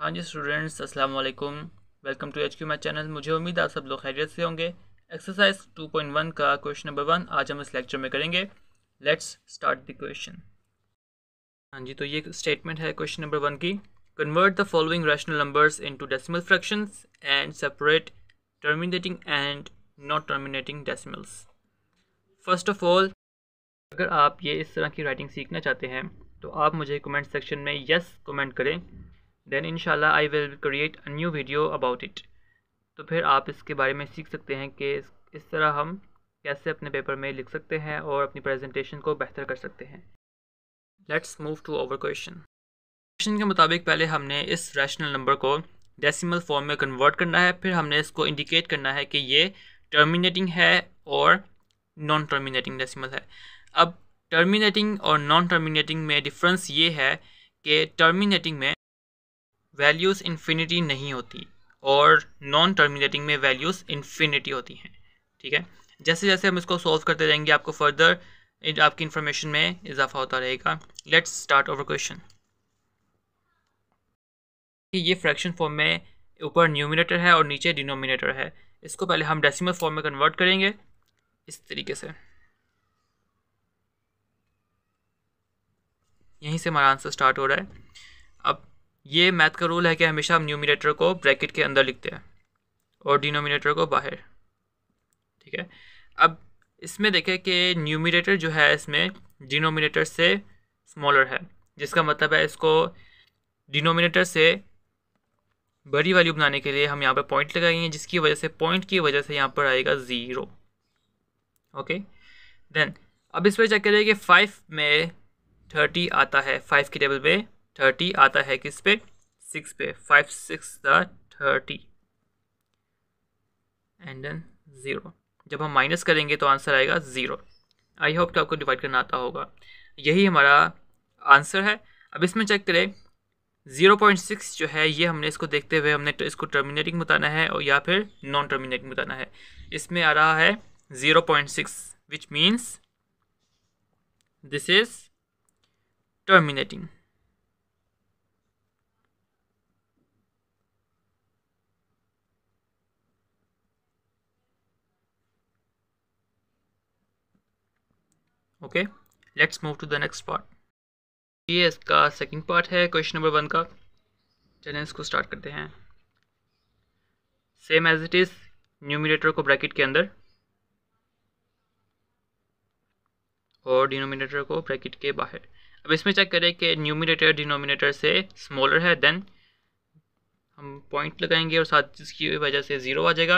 हाँ जी स्टूडेंट्स अस्सलाम वालेकुम welcome to H Q my channel मुझे उम्मीद आप सब लोग खैरियत से होंगे एक्सरसाइज 2.1 का क्वेश्चन नंबर वन आज हम इस लेक्चर में करेंगे लेट्स स्टार्ट द क्वेश्चन हाँ जी तो ये स्टेटमेंट है क्वेश्चन नंबर वन की convert the following rational numbers into decimal fractions and separate terminating and not terminating decimals first of all अगर आप ये इस तरह की राइटिंग सीखना चाहते हैं तो आप मुझे कमेंट सेक्शन में यस yes कमेंट करें देन इनशाला I will create a new video about it तो फिर आप इसके बारे में सीख सकते हैं कि इस तरह हम कैसे अपने पेपर में लिख सकते हैं और अपनी प्रेजेंटेशन को बेहतर कर सकते हैं let's move to over question question के मुताबिक पहले हमने इस रैशनल नंबर को डेसिमल फॉर्म में कन्वर्ट करना है फिर हमने इसको इंडिकेट करना है कि ये टर्मिनेटिंग है और नॉन टर्मिनेटिंग डेसिमल है अब टर्मिनेटिंग और नॉन टर्मिनेटिंग में डिफरेंस ये है कि टर्मिनेटिंग में वैल्यूज़ इन्फिनिटी नहीं होती और नॉन टर्मिनेटिंग में वैल्यूज़ इन्फिनिटी होती हैं ठीक है जैसे जैसे हम इसको सॉल्व करते जाएंगे आपको फर्दर आपकी इन्फॉर्मेशन में इजाफा होता रहेगा लेट्स स्टार्ट ओवर क्वेश्चन कि ये फ्रैक्शन फॉर्म में ऊपर न्यूमिनेटर है और नीचे डिनोमिनेटर है इसको पहले हम डेसिमल फॉर्म में कन्वर्ट करेंगे इस तरीके से यहीं से हमारा आंसर स्टार्ट हो रहा है ये मैथ का रूल है कि हमेशा हम न्यूमिनेटर को ब्रैकेट के अंदर लिखते हैं और डिनोमिनेटर को बाहर ठीक है अब इसमें देखें कि न्यूमिनेटर जो है इसमें डिनोमिनेटर से स्मॉलर है जिसका मतलब है इसको डिनोमिनेटर से बड़ी वैल्यू बनाने के लिए हम यहाँ पर पॉइंट लगाएंगे जिसकी वजह से पॉइंट की वजह से यहाँ पर आएगा ज़ीरो ओके देन अब इस पर चेक करें कि फाइव में थर्टी आता है फाइव की टेबल पे थर्टी आता है किस पे सिक्स पे five six the thirty and then zero जब हम माइनस करेंगे तो आंसर आएगा ज़ीरो आई होप कि आपको डिवाइड करना आता होगा यही हमारा आंसर है अब इसमें चेक करें ज़ीरो पॉइंट सिक्स जो है ये हमने इसको देखते हुए हमने तो इसको टर्मिनेटिंग बताना है और या फिर नॉन टर्मिनेटिंग बताना है इसमें आ रहा है zero point six which means this is terminating okay let's move to the next part ये इसका सेकंड पार्ट है क्वेश्चन नंबर वन का चलें इसको स्टार्ट करते हैं same as it is numerator को ब्रैकेट के अंदर और डिनोमिनेटर को ब्रैकेट के बाहर अब इसमें चेक करें कि न्यूमिनेटर डिनोमिनेटर से स्मॉलर है देन हम पॉइंट लगाएंगे और साथ जिसकी वजह से ज़ीरो आ जाएगा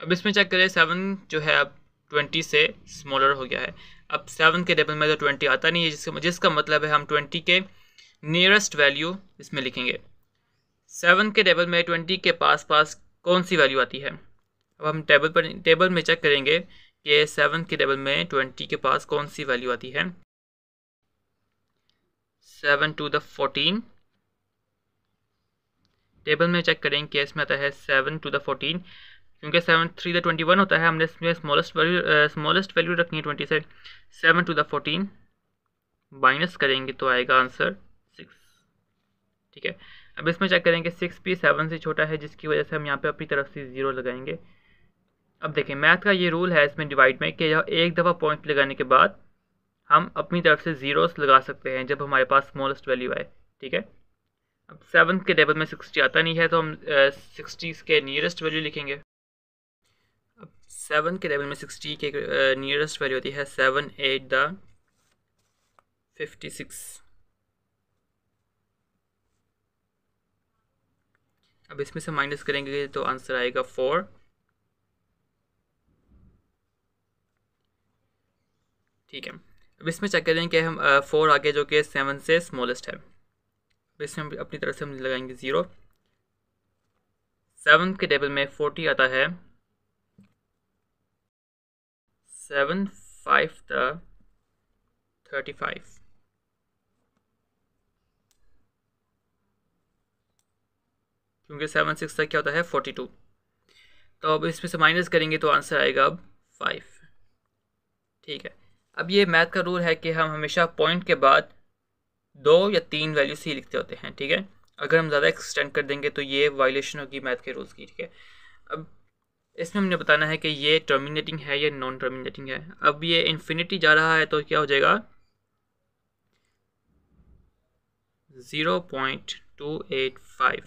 अब इसमें चेक करें सेवन जो है अब ट्वेंटी से स्मॉलर हो गया है अब सेवन के टेबल में तो ट्वेंटी आता नहीं है जिसका जिसका मतलब है हम ट्वेंटी के नियरेस्ट वैल्यू इसमें लिखेंगे सेवन के टेबल में ट्वेंटी के पास पास कौन सी वैल्यू आती है अब हम टेबल पर टेबल में चेक करेंगे कि सेवन के टेबल में ट्वेंटी के पास कौन सी वैल्यू आती है seven two the fourteen table में चेक करेंगे कि इसमें आता है सेवन टू द फोर्टीन क्योंकि seven three the twenty one होता है हमने इसमें स्मॉलेस्ट वैल्यू स्मॉलेस्ट वैल्यू रखनी है ट्वेंटी से seven two the fourteen minus करेंगे तो आएगा आंसर सिक्स ठीक है अब इसमें चेक करेंगे सिक्स भी सेवन से छोटा है जिसकी वजह से हम यहाँ पे अपनी तरफ से ज़ीरो लगाएंगे अब देखें मैथ का ये रूल है इसमें डिवाइड में कि एक दफ़ा पॉइंट लगाने के बाद हम अपनी तरफ से ज़ीरोस लगा सकते हैं जब हमारे पास स्मॉलेस्ट वैल्यू आए ठीक है अब सेवन के टेबल में सिक्सटी आता नहीं है तो हम सिक्सटी के नियरेस्ट वैल्यू लिखेंगे अब सेवन के लेवल में सिक्सटी के नियरेस्ट uh, वैल्यू होती है seven eight the fifty six अब इसमें से माइनस करेंगे तो आंसर आएगा फोर ठीक है अब इसमें चेक करें कि हम फोर uh, आगे जो कि सेवन से स्मॉलेस्ट है अब इसमें हम अपनी तरफ से हम लगाएंगे ज़ीरो सेवन के टेबल में फोर्टी आता है seven five the thirty five क्योंकि सेवन सिक्स तक क्या होता है फोर्टी टू तो अब इसमें से माइनस करेंगे तो आंसर आएगा अब फाइव ठीक है अब ये मैथ का रूल है कि हम हमेशा पॉइंट के बाद दो या तीन वैल्यूज ही लिखते होते हैं ठीक है अगर हम ज़्यादा एक्सटेंड कर देंगे तो ये वायलेशन होगी मैथ के रूल्स की ठीक है अब इसमें हमने बताना है कि ये टर्मिनेटिंग है या नॉन टर्मिनेटिंग है अब ये इन्फिनिटी जा रहा है तो क्या हो जाएगा zero point two eight five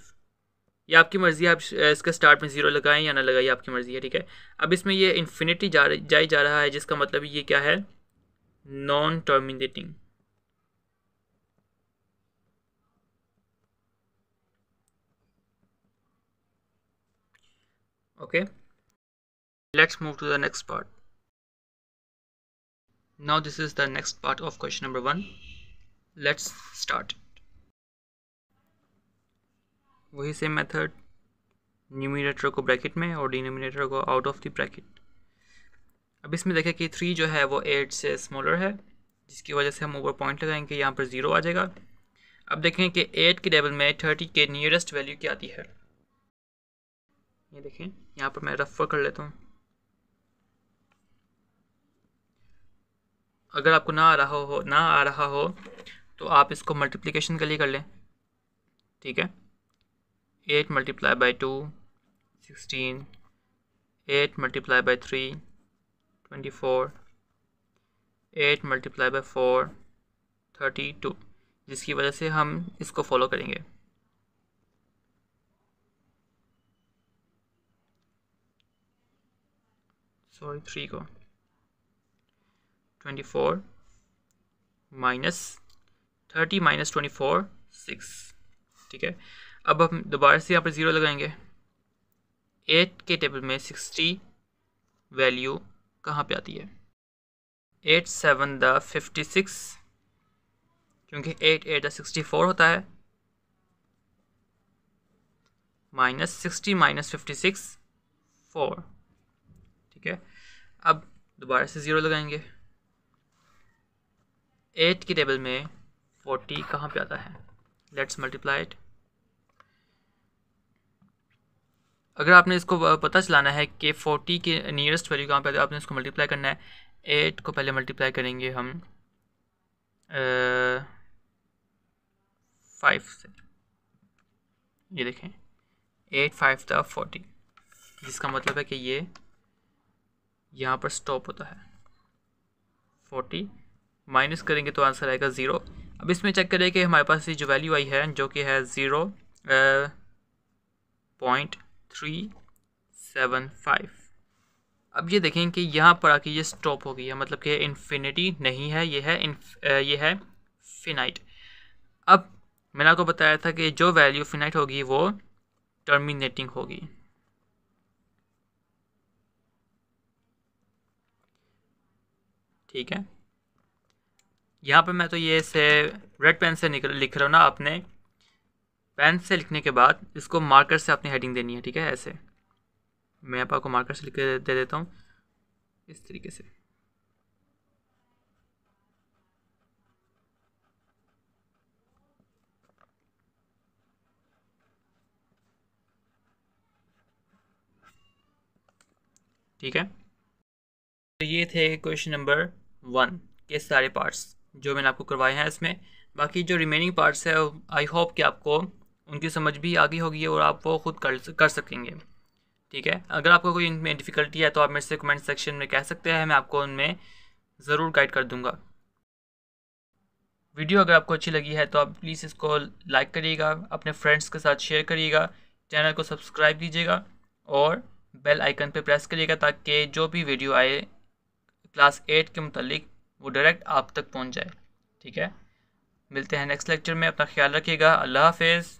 ये आपकी मर्ज़ी है आप इसके स्टार्ट में ज़ीरो लगाएं या ना लगाएं आपकी मर्ज़ी है ठीक है अब इसमें ये इन्फिनिटी जा जाए जा रहा है जिसका मतलब ये क्या है non terminating okay okay. Let's move to the next part. Now this is the next part of question number 1. Let's start. वही सेम मेथड न्यूमिनेटर को ब्रैकेट में और डिनोमिनेटर को आउट ऑफ द ब्रैकेट अब इसमें देखें कि थ्री जो है वो एट से स्मॉलर है जिसकी वजह से हम ऊपर पॉइंट लगाएंगे यहाँ पर ज़ीरो आ जाएगा अब देखें कि एट के टेबल में थर्टी के नियरेस्ट वैल्यू क्या आती है ये देखें यहाँ पर मैं रफर कर लेता हूँ अगर आपको ना आ रहा हो ना आ रहा हो तो आप इसको मल्टीप्लिकेशन के लिए कर लें ठीक है eight multiply by two sixteen eight multiply by three twenty four eight multiply by four thirty two जिसकी वजह से हम इसको फॉलो करेंगे सॉरी थ्री को twenty four minus thirty minus twenty four six ठीक है अब हम दोबारा से यहाँ पर ज़ीरो लगाएंगे एट के टेबल में सिक्सटी वैल्यू कहाँ पे आती है eight seven the fifty six क्योंकि eight eight the sixty four होता है minus sixty minus fifty six four ठीक है अब दोबारा से ज़ीरो लगाएंगे एट की टेबल में फोर्टी कहाँ पे आता है लेट्स मल्टीप्लाई इट अगर आपने इसको पता चलाना है कि फोर्टी के नियरेस्ट वैल्यू कहाँ पे आता है तो आपने इसको मल्टीप्लाई करना है एट को पहले मल्टीप्लाई करेंगे हम फाइव से ये देखें एट फाइव था फोर्टी जिसका मतलब है कि ये यहाँ पर स्टॉप होता है फोर्टी माइनस करेंगे तो आंसर आएगा ज़ीरो अब इसमें चेक करें कि हमारे पास ये जो वैल्यू आई है जो कि है zero point three seven five अब ये देखें कि यहाँ पर आके ये स्टॉप हो गई है मतलब कि इन्फिनिटी नहीं है ये है इन्फ, ये है फिनाइट अब मैंने आपको बताया था कि जो वैल्यू फिनाइट होगी वो टर्मिनेटिंग होगी ठीक है यहाँ पे मैं तो ये से रेड पेन से निकल लिख रहा हूँ ना आपने पेन से लिखने के बाद इसको मार्कर से अपनी हेडिंग देनी है ठीक है ऐसे मैं आपको मार्कर से लिख दे, दे देता हूँ इस तरीके से ठीक है तो ये थे क्वेश्चन नंबर वन के सारे पार्ट्स जो मैंने आपको करवाए हैं इसमें बाकी जो रिमेनिंग पार्ट्स है आई होप कि आपको उनकी समझ भी आ गई होगी और आप वो खुद कर कर सकेंगे ठीक है अगर आपको कोई इनमें डिफ़िकल्टी है तो आप मेरे से कमेंट सेक्शन में कह सकते हैं मैं आपको उनमें ज़रूर गाइड कर दूँगा वीडियो अगर आपको अच्छी लगी है तो आप प्लीज़ इसको लाइक करिएगा अपने फ्रेंड्स के साथ शेयर करिएगा चैनल को सब्सक्राइब कीजिएगा और बेल आइकन पर प्रेस करिएगा ताकि जो भी वीडियो आए क्लास एट के मतलब वो डायरेक्ट आप तक पहुँच जाए ठीक है मिलते हैं नेक्स्ट लेक्चर में अपना ख्याल रखिएगा अल्लाह हाफिज़